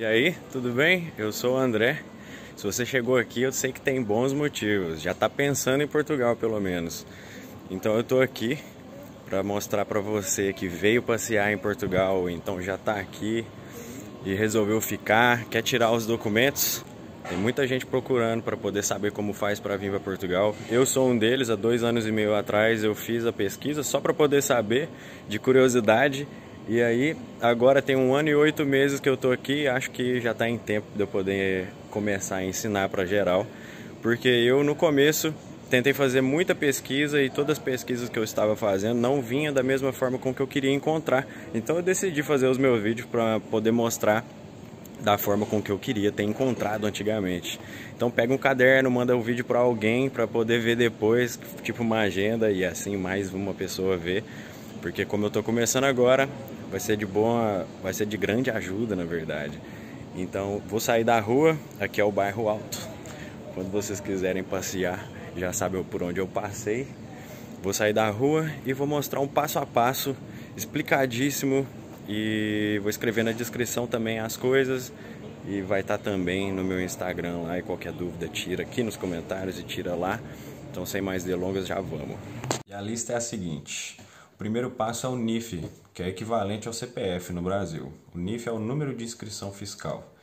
E aí, tudo bem? Eu sou o André. Se você chegou aqui, eu sei que tem bons motivos. Já está pensando em Portugal, pelo menos. Então eu estou aqui para mostrar para você que veio passear em Portugal, então já está aqui e resolveu ficar, quer tirar os documentos. Tem muita gente procurando para poder saber como faz para vir para Portugal. Eu sou um deles, há dois anos e meio atrás eu fiz a pesquisa só para poder saber, de curiosidade, e aí, agora tem um ano e oito meses que eu tô aqui, acho que já está em tempo de eu poder começar a ensinar para geral, porque eu no começo tentei fazer muita pesquisa e todas as pesquisas que eu estava fazendo não vinha da mesma forma com que eu queria encontrar. Então eu decidi fazer os meus vídeos para poder mostrar da forma com que eu queria ter encontrado antigamente. Então pega um caderno, manda o um vídeo para alguém para poder ver depois, tipo uma agenda e assim mais uma pessoa ver porque como eu estou começando agora, vai ser de boa, vai ser de grande ajuda, na verdade. Então, vou sair da rua, aqui é o bairro Alto. Quando vocês quiserem passear, já sabem por onde eu passei. Vou sair da rua e vou mostrar um passo a passo explicadíssimo e vou escrever na descrição também as coisas e vai estar tá também no meu Instagram lá e qualquer dúvida tira aqui nos comentários e tira lá. Então, sem mais delongas, já vamos. E a lista é a seguinte: primeiro passo é o NIF, que é equivalente ao CPF no Brasil. O NIF é o número de inscrição fiscal.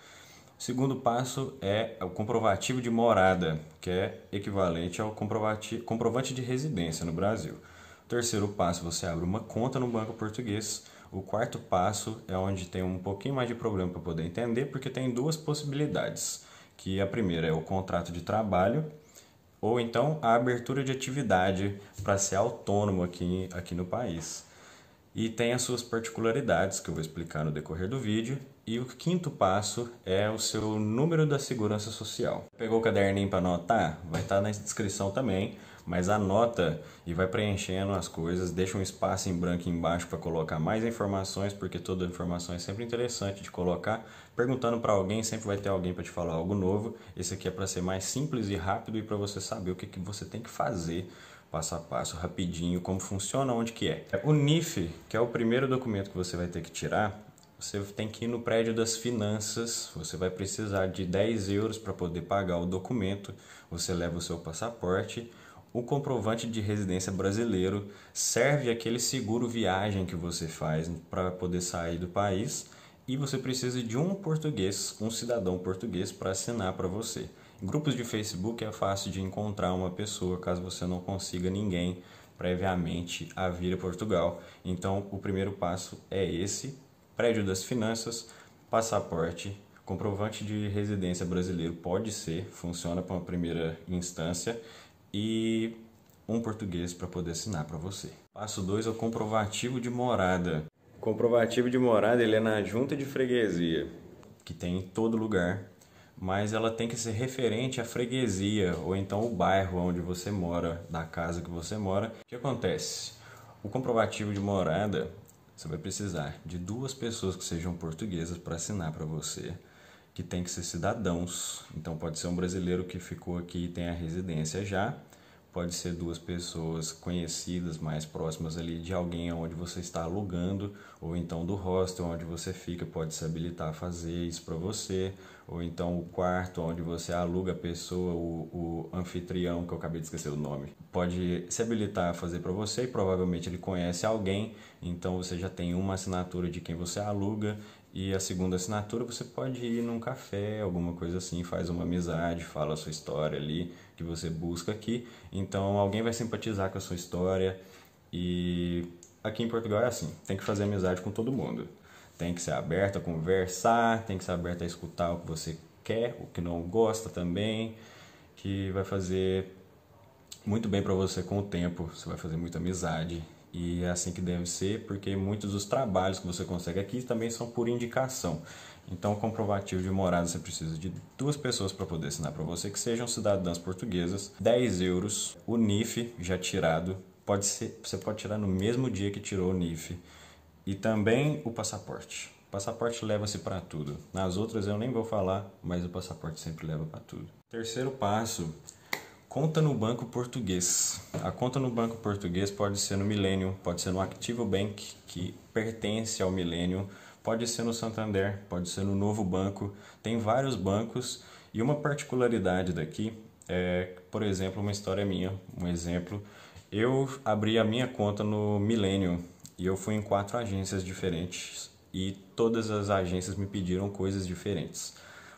O segundo passo é o comprovativo de morada, que é equivalente ao comprovante de residência no Brasil. O terceiro passo, você abre uma conta no banco português. O quarto passo é onde tem um pouquinho mais de problema para poder entender, porque tem duas possibilidades, que a primeira é o contrato de trabalho ou então a abertura de atividade para ser autônomo aqui, aqui no país. E tem as suas particularidades, que eu vou explicar no decorrer do vídeo. E o quinto passo é o seu número da segurança social. Pegou o caderninho para anotar? Vai estar tá na descrição também mas anota e vai preenchendo as coisas, deixa um espaço em branco embaixo para colocar mais informações, porque toda informação é sempre interessante de colocar. Perguntando para alguém, sempre vai ter alguém para te falar algo novo. Esse aqui é para ser mais simples e rápido e para você saber o que, que você tem que fazer passo a passo, rapidinho, como funciona, onde que é. O NIF, que é o primeiro documento que você vai ter que tirar, você tem que ir no prédio das finanças, você vai precisar de 10 euros para poder pagar o documento, você leva o seu passaporte o comprovante de residência brasileiro serve aquele seguro viagem que você faz para poder sair do país e você precisa de um português, um cidadão português para assinar para você. Em grupos de Facebook é fácil de encontrar uma pessoa caso você não consiga ninguém previamente a vir a Portugal. Então, o primeiro passo é esse: prédio das finanças, passaporte, comprovante de residência brasileiro pode ser, funciona para uma primeira instância e um português para poder assinar para você. Passo 2 é o comprovativo de morada. O comprovativo de morada ele é na junta de freguesia, que tem em todo lugar, mas ela tem que ser referente à freguesia ou então o bairro onde você mora, da casa que você mora. O que acontece? O comprovativo de morada você vai precisar de duas pessoas que sejam portuguesas para assinar para você que tem que ser cidadãos. Então pode ser um brasileiro que ficou aqui e tem a residência já, pode ser duas pessoas conhecidas, mais próximas ali de alguém onde você está alugando, ou então do hostel onde você fica, pode se habilitar a fazer isso para você, ou então o quarto onde você aluga a pessoa, o, o anfitrião, que eu acabei de esquecer o nome, pode se habilitar a fazer para você e provavelmente ele conhece alguém, então você já tem uma assinatura de quem você aluga e a segunda assinatura você pode ir num café, alguma coisa assim, faz uma amizade, fala a sua história ali que você busca aqui. Então alguém vai simpatizar com a sua história. E aqui em Portugal é assim, tem que fazer amizade com todo mundo. Tem que ser aberto a conversar, tem que ser aberto a escutar o que você quer, o que não gosta também, que vai fazer muito bem para você com o tempo, você vai fazer muita amizade e é assim que deve ser, porque muitos dos trabalhos que você consegue aqui também são por indicação. Então, o comprovativo de morada você precisa de duas pessoas para poder assinar para você, que sejam cidadãs portuguesas, 10 euros, o NIF já tirado, pode ser, você pode tirar no mesmo dia que tirou o NIF, e também o passaporte. O passaporte leva-se para tudo. Nas outras eu nem vou falar, mas o passaporte sempre leva para tudo. Terceiro passo Conta no banco português. A conta no banco português pode ser no Milênio, pode ser no Activo Bank, que pertence ao Milênio, pode ser no Santander, pode ser no Novo Banco. Tem vários bancos e uma particularidade daqui é, por exemplo, uma história minha, um exemplo. Eu abri a minha conta no Milênio e eu fui em quatro agências diferentes e todas as agências me pediram coisas diferentes.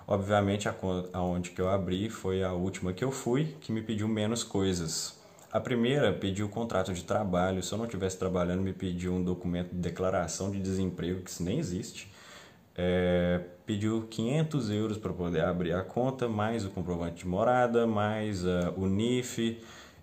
Obviamente, a aonde que eu abri foi a última que eu fui, que me pediu menos coisas. A primeira pediu contrato de trabalho, se eu não estivesse trabalhando, me pediu um documento de declaração de desemprego, que isso nem existe. É, pediu 500 euros para poder abrir a conta, mais o comprovante de morada, mais uh, o NIF,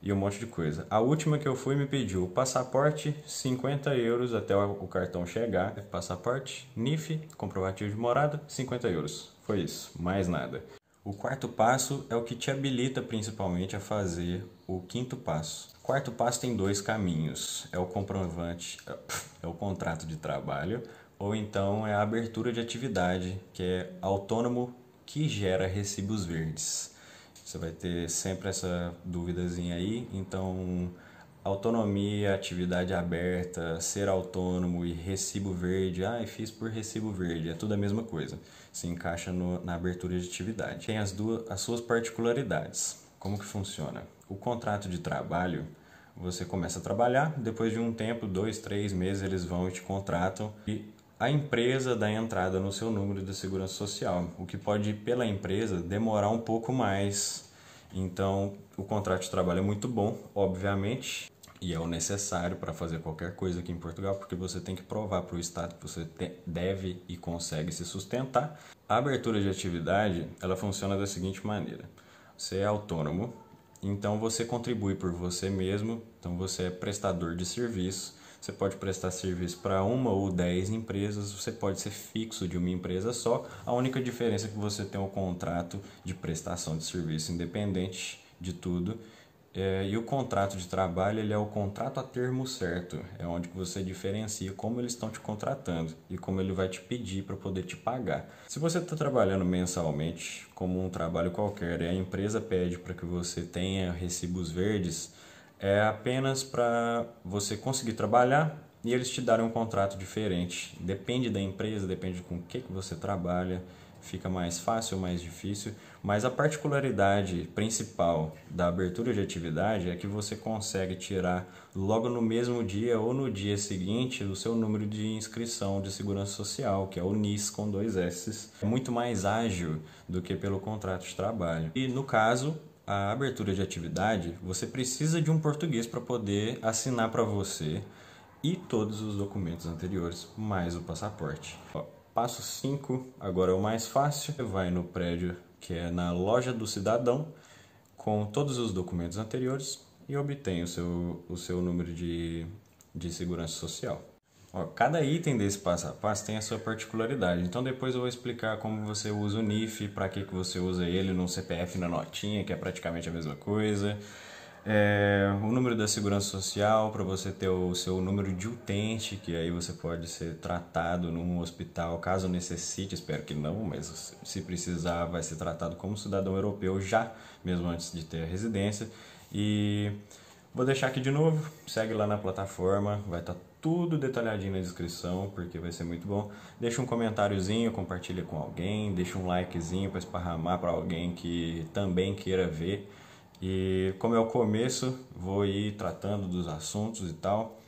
e um monte de coisa. A última que eu fui me pediu passaporte, 50 euros até o cartão chegar. Passaporte, NIF, comprovativo de morada, 50 euros. Foi isso, mais nada. O quarto passo é o que te habilita principalmente a fazer o quinto passo. O quarto passo tem dois caminhos: é o comprovante, é o contrato de trabalho, ou então é a abertura de atividade, que é autônomo que gera recibos verdes. Você vai ter sempre essa duvidazinha aí. Então, autonomia, atividade aberta, ser autônomo e recibo verde. Ah, fiz por recibo verde. É tudo a mesma coisa. Se encaixa no, na abertura de atividade. Tem as, duas, as suas particularidades. Como que funciona? O contrato de trabalho você começa a trabalhar, depois de um tempo, dois, três meses, eles vão e te contratam e a empresa dá entrada no seu número de segurança social, o que pode, pela empresa, demorar um pouco mais. Então, o contrato de trabalho é muito bom, obviamente, e é o necessário para fazer qualquer coisa aqui em Portugal, porque você tem que provar para o Estado que você deve e consegue se sustentar. A abertura de atividade ela funciona da seguinte maneira: você é autônomo, então você contribui por você mesmo, então você é prestador de serviço você pode prestar serviço para uma ou dez empresas, você pode ser fixo de uma empresa só. A única diferença é que você tem um contrato de prestação de serviço independente de tudo. É, e o contrato de trabalho ele é o contrato a termo certo, é onde você diferencia como eles estão te contratando e como ele vai te pedir para poder te pagar. Se você está trabalhando mensalmente, como um trabalho qualquer, e a empresa pede para que você tenha recibos verdes, é apenas para você conseguir trabalhar e eles te darem um contrato diferente. Depende da empresa, depende com o que, que você trabalha, fica mais fácil ou mais difícil, mas a particularidade principal da abertura de atividade é que você consegue tirar logo no mesmo dia ou no dia seguinte o seu número de inscrição de segurança social, que é o NIS com dois S, é muito mais ágil do que pelo contrato de trabalho. E no caso, a abertura de atividade, você precisa de um português para poder assinar para você e todos os documentos anteriores, mais o passaporte. Ó, passo 5, agora é o mais fácil, você vai no prédio que é na loja do cidadão com todos os documentos anteriores e obtém o seu, o seu número de, de segurança social. Ó, cada item desse passo a passo tem a sua particularidade. Então depois eu vou explicar como você usa o NIF, para que, que você usa ele no CPF na notinha, que é praticamente a mesma coisa. É, o número da segurança social para você ter o seu número de utente, que aí você pode ser tratado num hospital caso necessite, espero que não, mas se precisar vai ser tratado como cidadão europeu já, mesmo antes de ter a residência. E vou deixar aqui de novo, segue lá na plataforma, vai estar tá tudo detalhadinho na descrição, porque vai ser muito bom. Deixa um comentáriozinho, compartilha com alguém, deixa um likezinho para esparramar para alguém que também queira ver. E como é o começo, vou ir tratando dos assuntos e tal.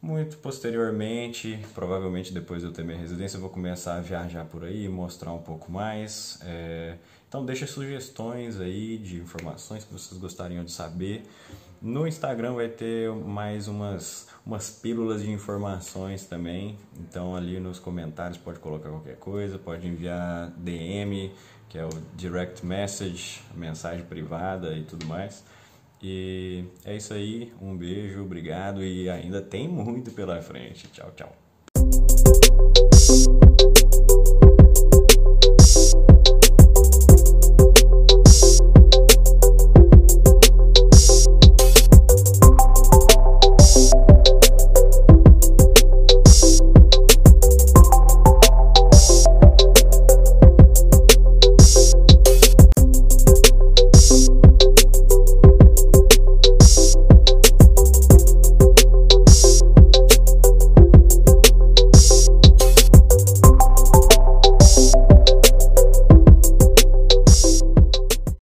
Muito posteriormente, provavelmente depois de eu ter minha residência, eu vou começar a viajar por aí, mostrar um pouco mais. É... Então deixa sugestões aí de informações que vocês gostariam de saber. No Instagram vai ter mais umas, umas pílulas de informações também. Então ali nos comentários pode colocar qualquer coisa, pode enviar DM, que é o direct message, mensagem privada e tudo mais. E é isso aí, um beijo, obrigado e ainda tem muito pela frente. Tchau, tchau.